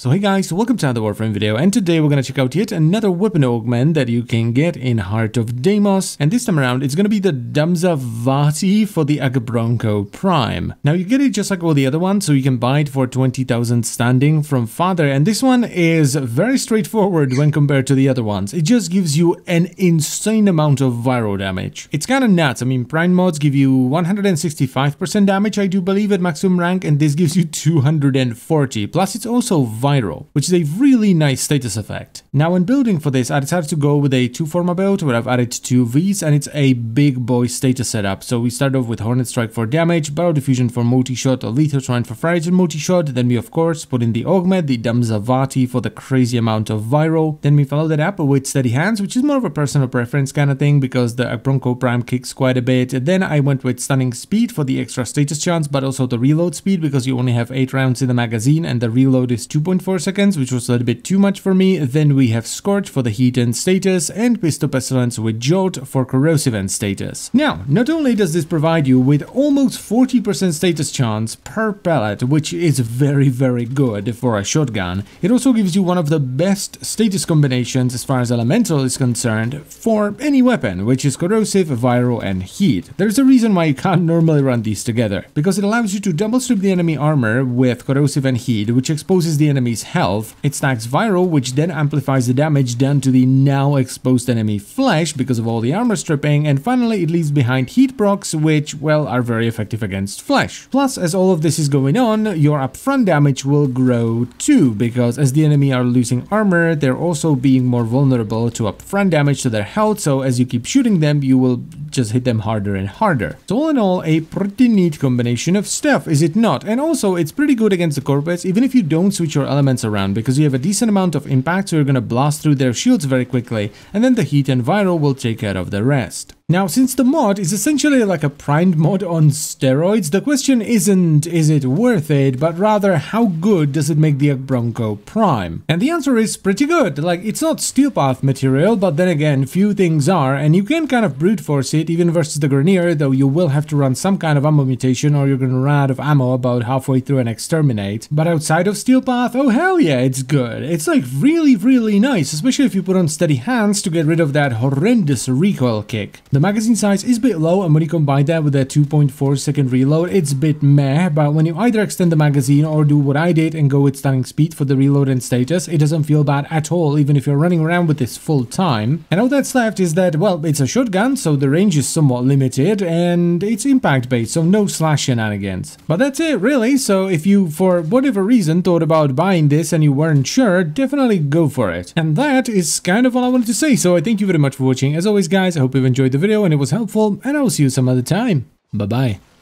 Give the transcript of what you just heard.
So hey guys, welcome to another Warframe video and today we're gonna check out yet another weapon augment that you can get in Heart of Deimos and this time around it's gonna be the Damza Vati for the Agabronco Prime. Now you get it just like all the other ones so you can buy it for 20,000 standing from Father and this one is very straightforward when compared to the other ones. It just gives you an insane amount of viral damage. It's kinda nuts, I mean Prime mods give you 165% damage I do believe at maximum rank and this gives you 240 plus it's also viral, which is a really nice status effect. Now when building for this, I decided to go with a two forma build where I've added two Vs and it's a big boy status setup. So we start off with Hornet Strike for damage, Barrel Diffusion for multi-shot, Lethal Trine for fragile multi-shot, then we of course put in the Augment, the Damzavati for the crazy amount of viral, then we follow that up with Steady Hands, which is more of a personal preference kind of thing because the Bronco Prime kicks quite a bit. Then I went with Stunning Speed for the extra status chance, but also the reload speed because you only have 8 rounds in the magazine and the reload is 2.5 Four seconds, which was a little bit too much for me. Then we have Scorch for the heat and status, and pistol Pestilence with Jolt for corrosive and status. Now, not only does this provide you with almost 40% status chance per pellet, which is very, very good for a shotgun, it also gives you one of the best status combinations as far as elemental is concerned for any weapon, which is corrosive, viral, and heat. There's a reason why you can't normally run these together, because it allows you to double strip the enemy armor with corrosive and heat, which exposes the enemy enemy's health, it stacks viral, which then amplifies the damage done to the now exposed enemy flesh because of all the armor stripping, and finally it leaves behind heat procs, which, well, are very effective against flesh. Plus, as all of this is going on, your upfront damage will grow too, because as the enemy are losing armor, they're also being more vulnerable to upfront damage to their health, so as you keep shooting them, you will just hit them harder and harder. So all in all, a pretty neat combination of stuff, is it not? And also, it's pretty good against the corpets, even if you don't switch your elements around because you have a decent amount of impact so you're gonna blast through their shields very quickly and then the heat and viral will take care of the rest. Now, since the mod is essentially like a primed mod on steroids, the question isn't is it worth it, but rather how good does it make the Bronco prime? And the answer is pretty good, like it's not steelpath material, but then again, few things are, and you can kind of brute force it even versus the Grenier, though you will have to run some kind of ammo mutation or you're gonna run out of ammo about halfway through an exterminate. But outside of steelpath, oh hell yeah, it's good. It's like really, really nice, especially if you put on steady hands to get rid of that horrendous recoil kick. The magazine size is a bit low and when you combine that with a 2.4 second reload it's a bit meh, but when you either extend the magazine or do what I did and go with stunning speed for the reload and status, it doesn't feel bad at all even if you're running around with this full time. And all that's left is that, well, it's a shotgun so the range is somewhat limited and it's impact based so no slash shenanigans. But that's it really, so if you for whatever reason thought about buying this and you weren't sure, definitely go for it. And that is kind of all I wanted to say, so I thank you very much for watching. As always guys, I hope you've enjoyed the video video and it was helpful, and I will see you some other time. Bye bye.